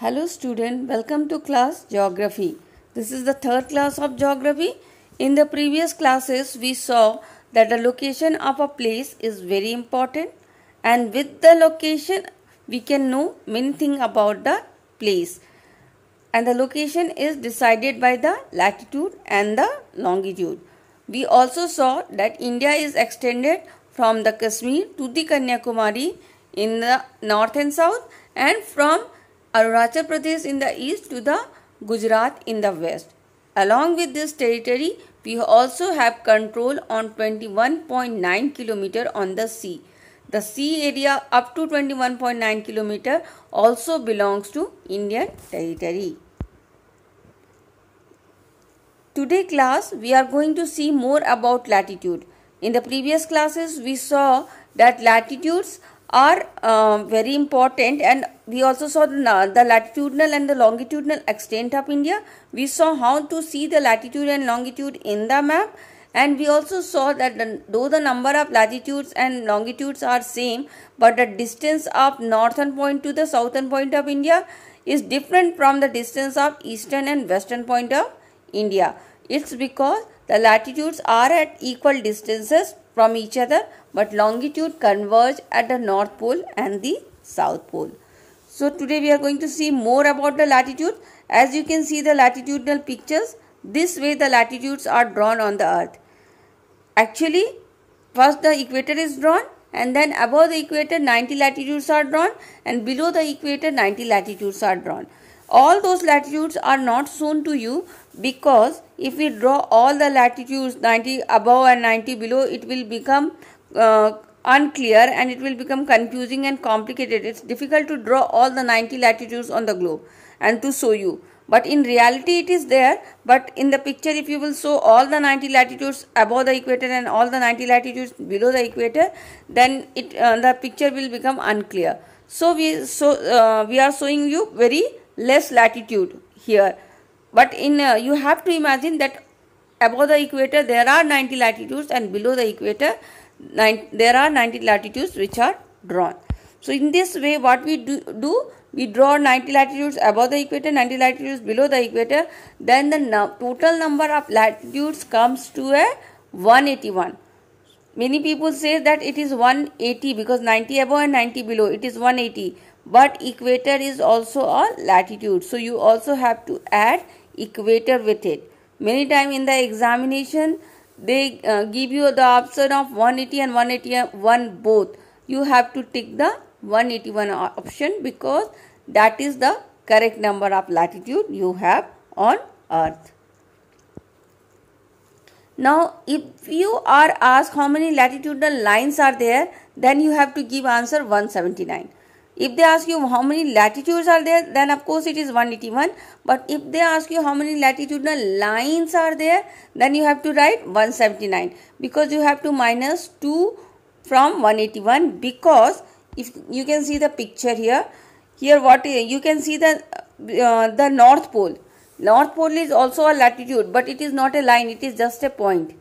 Hello student, welcome to class Geography. This is the third class of Geography. In the previous classes, we saw that the location of a place is very important and with the location, we can know many things about the place. And the location is decided by the latitude and the longitude. We also saw that India is extended from the Kashmir to the Kanyakumari in the north and south and from Arunachal Pradesh in the east to the Gujarat in the west. Along with this territory, we also have control on 21.9 km on the sea. The sea area up to 21.9 km also belongs to Indian territory. Today class, we are going to see more about latitude. In the previous classes, we saw that latitudes are uh, very important and we also saw the, the latitudinal and the longitudinal extent of India. We saw how to see the latitude and longitude in the map and we also saw that the, though the number of latitudes and longitudes are same but the distance of northern point to the southern point of India is different from the distance of eastern and western point of India. It's because the latitudes are at equal distances from each other but longitude converge at the north pole and the south pole. So today we are going to see more about the latitude. As you can see the latitudinal pictures, this way the latitudes are drawn on the earth. Actually, first the equator is drawn and then above the equator 90 latitudes are drawn and below the equator 90 latitudes are drawn all those latitudes are not shown to you because if we draw all the latitudes 90 above and 90 below it will become uh, unclear and it will become confusing and complicated it's difficult to draw all the 90 latitudes on the globe and to show you but in reality it is there but in the picture if you will show all the 90 latitudes above the equator and all the 90 latitudes below the equator then it uh, the picture will become unclear so we so uh, we are showing you very less latitude here but in uh, you have to imagine that above the equator there are 90 latitudes and below the equator nine, there are 90 latitudes which are drawn so in this way what we do, do we draw 90 latitudes above the equator 90 latitudes below the equator then the no total number of latitudes comes to a 181 many people say that it is 180 because 90 above and 90 below it is 180 but equator is also a latitude so you also have to add equator with it many time in the examination they uh, give you the option of 180 and 181 both you have to tick the 181 option because that is the correct number of latitude you have on earth now if you are asked how many latitudinal lines are there then you have to give answer 179 if they ask you how many latitudes are there, then of course it is 181. But if they ask you how many latitudinal lines are there, then you have to write 179 because you have to minus 2 from 181 because if you can see the picture here, here what you can see the, uh, the North Pole. North Pole is also a latitude but it is not a line, it is just a point.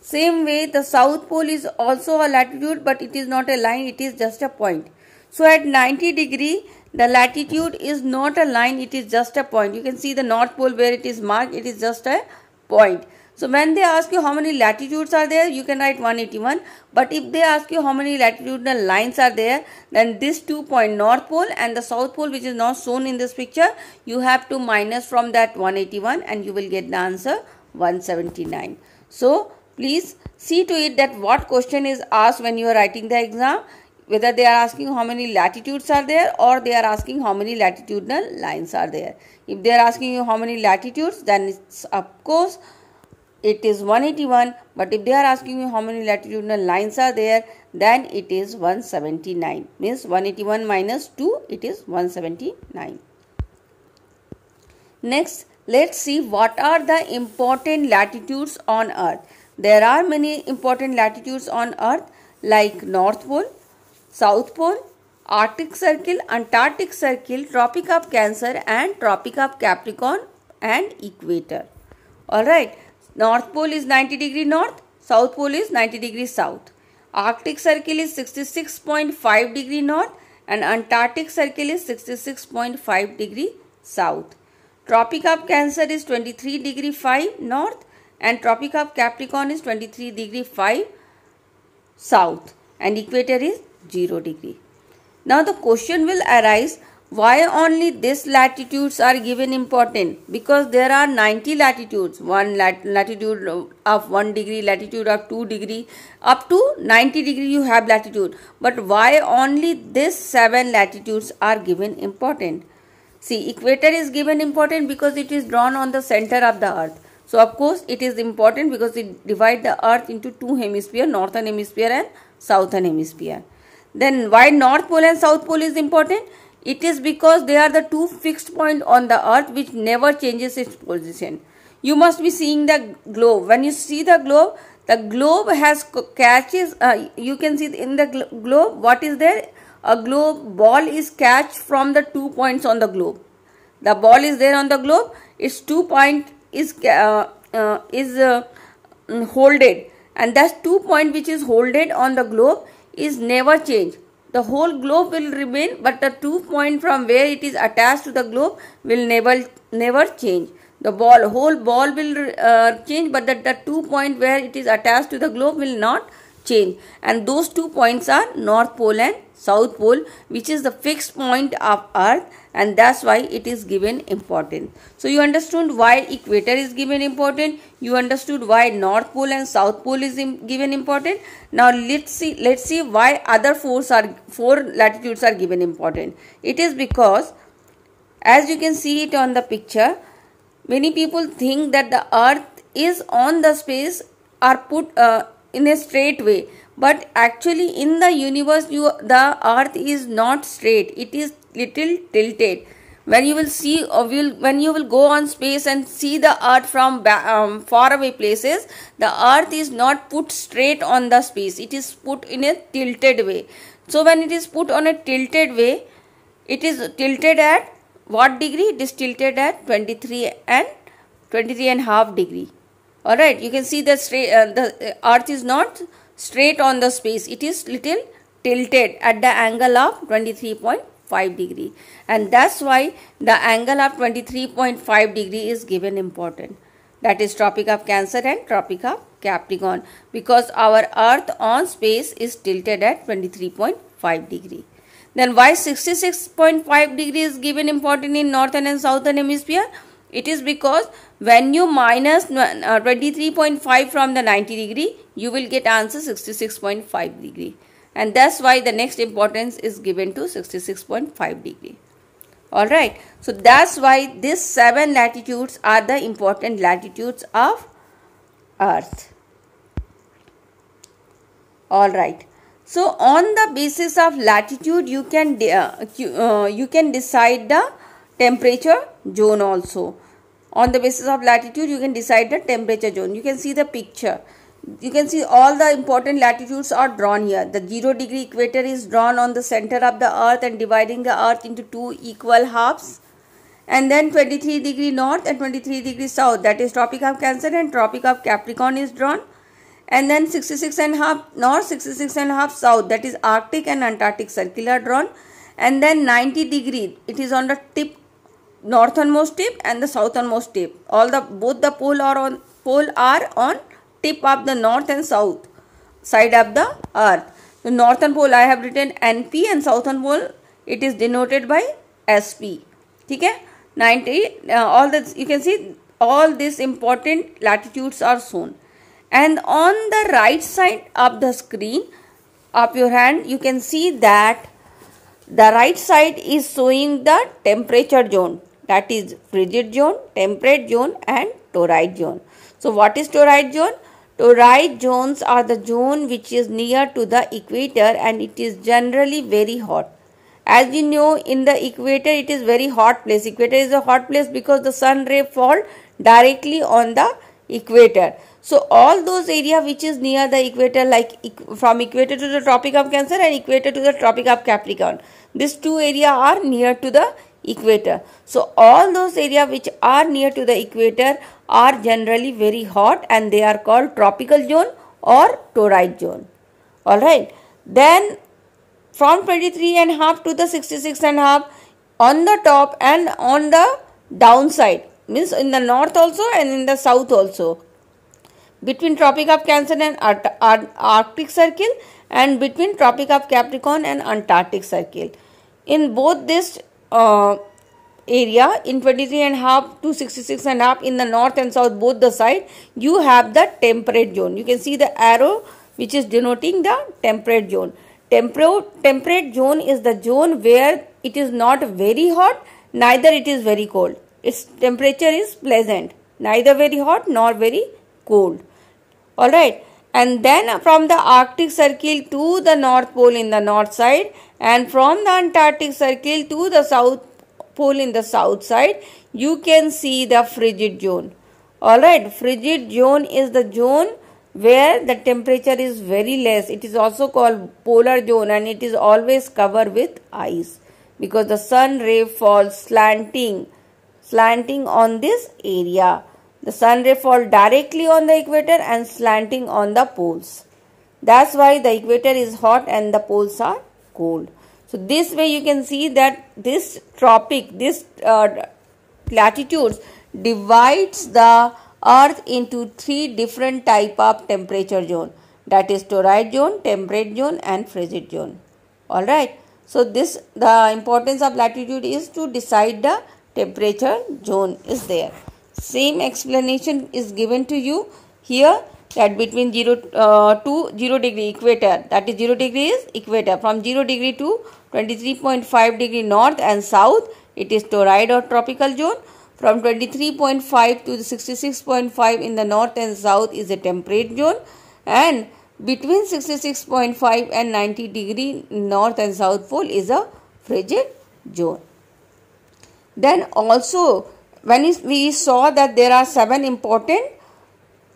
Same way the South Pole is also a latitude but it is not a line, it is just a point. So at 90 degree, the latitude is not a line, it is just a point. You can see the North Pole where it is marked, it is just a point. So when they ask you how many latitudes are there, you can write 181. But if they ask you how many latitudinal lines are there, then this two point North Pole and the South Pole which is not shown in this picture, you have to minus from that 181 and you will get the answer 179. So please see to it that what question is asked when you are writing the exam whether they are asking how many latitudes are there or they are asking how many latitudinal lines are there. If they are asking you how many latitudes then it's of course it is 181 but if they are asking you how many latitudinal lines are there then it is 179 means 181 minus 2 it is 179. Next let's see what are the important latitudes on earth. There are many important latitudes on earth like North Pole, South Pole, Arctic Circle, Antarctic Circle, Tropic of Cancer and Tropic of Capricorn and Equator. Alright, North Pole is 90 degree north, South Pole is 90 degree south. Arctic Circle is 66.5 degree north and Antarctic Circle is 66.5 degree south. Tropic of Cancer is 23 degree 5 north and Tropic of Capricorn is 23 degree 5 south and equator is 0 degree. Now the question will arise why only these latitudes are given important because there are 90 latitudes one lat latitude of 1 degree latitude of 2 degree up to 90 degree you have latitude but why only these 7 latitudes are given important see equator is given important because it is drawn on the center of the earth so of course it is important because it divide the earth into two hemisphere northern hemisphere and southern hemisphere then why North Pole and South Pole is important? It is because they are the two fixed points on the earth which never changes its position. You must be seeing the globe. When you see the globe, the globe has catches, uh, you can see in the glo globe, what is there? A globe ball is catch from the two points on the globe. The ball is there on the globe, its two point is, uh, uh, is uh, mm, holded and that's two point which is holded on the globe is never change. The whole globe will remain, but the two point from where it is attached to the globe will never never change. The ball, whole ball will uh, change, but the, the two point where it is attached to the globe will not change. And those two points are North Pole and South Pole, which is the fixed point of Earth and that's why it is given important. So you understood why equator is given important. You understood why north pole and south pole is given important. Now let's see let's see why other fours are four latitudes are given important. It is because as you can see it on the picture many people think that the earth is on the space are put uh, in a straight way but actually in the universe you the earth is not straight it is little tilted when you will see or will when you will go on space and see the earth from um, far away places the earth is not put straight on the space it is put in a tilted way so when it is put on a tilted way it is tilted at what degree it is tilted at 23 and 23 and half degree all right you can see the straight uh, the uh, earth is not straight on the space it is little tilted at the angle of 23. 5 degree and that's why the angle of 23.5 degree is given important that is tropic of cancer and tropic of capricorn because our earth on space is tilted at 23.5 degree then why 66.5 degree is given important in northern and southern hemisphere it is because when you minus 23.5 uh, from the 90 degree you will get answer 66.5 degree and that's why the next importance is given to 66.5 degree alright so that's why these seven latitudes are the important latitudes of earth alright so on the basis of latitude you can uh, uh, you can decide the temperature zone also on the basis of latitude you can decide the temperature zone you can see the picture you can see all the important latitudes are drawn here. The 0 degree equator is drawn on the center of the earth and dividing the earth into two equal halves. And then 23 degree north and 23 degree south that is Tropic of Cancer and Tropic of Capricorn is drawn. And then 66 and half north, 66 and half south that is Arctic and Antarctic circular are drawn. And then 90 degree it is on the tip northernmost tip and the southernmost tip. All the both the pole are on pole are on tip of the north and south side of the earth. The northern pole I have written NP and southern pole it is denoted by SP. Okay? 90 uh, all that you can see all these important latitudes are shown and on the right side of the screen of your hand you can see that the right side is showing the temperature zone that is frigid zone temperate zone and torrid zone so what is torrid zone Torrid zones are the zone which is near to the equator and it is generally very hot. As we know in the equator it is very hot place. Equator is a hot place because the sun ray fall directly on the equator. So all those area which is near the equator like from equator to the tropic of Cancer and equator to the tropic of Capricorn. These two area are near to the equator. So all those areas which are near to the equator are generally very hot and they are called tropical zone or torrid zone. Alright. Then from 23 and half to the 66 and half on the top and on the downside means in the north also and in the south also between tropic of cancer and Ar Ar arctic circle and between tropic of capricorn and antarctic circle in both these uh, area in 23 and half to 66 and half in the north and south both the side you have the temperate zone you can see the arrow which is denoting the temperate zone Temperate temperate zone is the zone where it is not very hot neither it is very cold its temperature is pleasant neither very hot nor very cold all right and then from the Arctic Circle to the North Pole in the north side and from the Antarctic Circle to the South Pole in the south side you can see the frigid zone. Alright, frigid zone is the zone where the temperature is very less. It is also called polar zone and it is always covered with ice because the sun ray falls slanting, slanting on this area. The sun ray fall directly on the equator and slanting on the poles. That's why the equator is hot and the poles are cold. So this way you can see that this tropic, this uh, latitudes divides the earth into three different type of temperature zone. That is torrid zone, temperate zone and frigid zone. Alright. So this the importance of latitude is to decide the temperature zone is there. Same explanation is given to you here that between 0 uh, to 0 degree equator that is 0 degree is equator from 0 degree to 23.5 degree north and south it is torrid or tropical zone from 23.5 to 66.5 in the north and south is a temperate zone and between 66.5 and 90 degree north and south pole is a frigid zone. Then also when we saw that there are seven important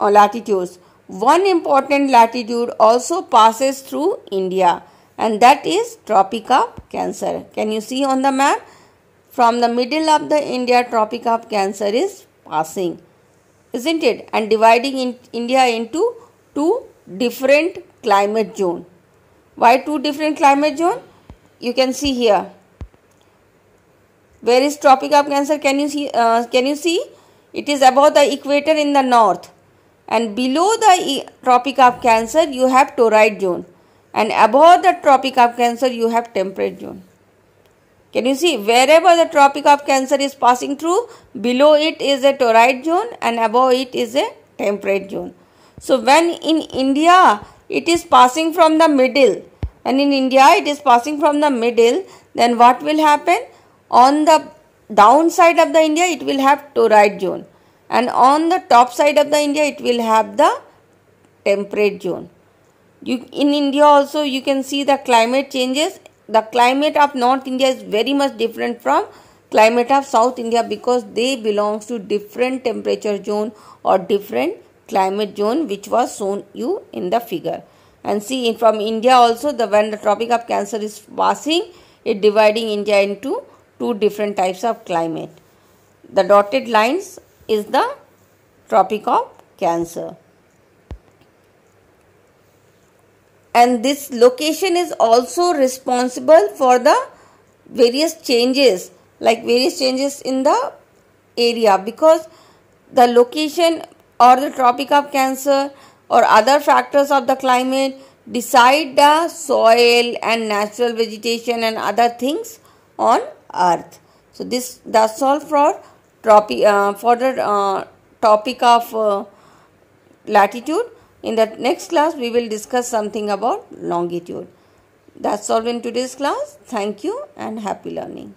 uh, latitudes, one important latitude also passes through India and that is Tropic of Cancer. Can you see on the map? From the middle of the India, Tropic of Cancer is passing, isn't it? And dividing in India into two different climate zone. Why two different climate zone? You can see here. Where is Tropic of Cancer? Can you see? Uh, can you see? It is above the equator in the north. And below the e Tropic of Cancer, you have torrid zone. And above the Tropic of Cancer, you have temperate zone. Can you see? Wherever the Tropic of Cancer is passing through, below it is a torrid zone and above it is a temperate zone. So, when in India, it is passing from the middle and in India it is passing from the middle then what will happen on the downside of the India it will have torrid zone and on the top side of the India it will have the temperate zone. You, in India also you can see the climate changes. The climate of North India is very much different from climate of South India because they belongs to different temperature zone or different climate zone which was shown you in the figure. And see from India also the when the Tropic of Cancer is passing it dividing India into two different types of climate. The dotted lines is the Tropic of Cancer. And this location is also responsible for the various changes, like various changes in the area because the location or the Tropic of Cancer or other factors of the climate decide the soil and natural vegetation and other things on earth so this that's all for tropi, uh, for the uh, topic of uh, latitude in the next class we will discuss something about longitude that's all in today's class thank you and happy learning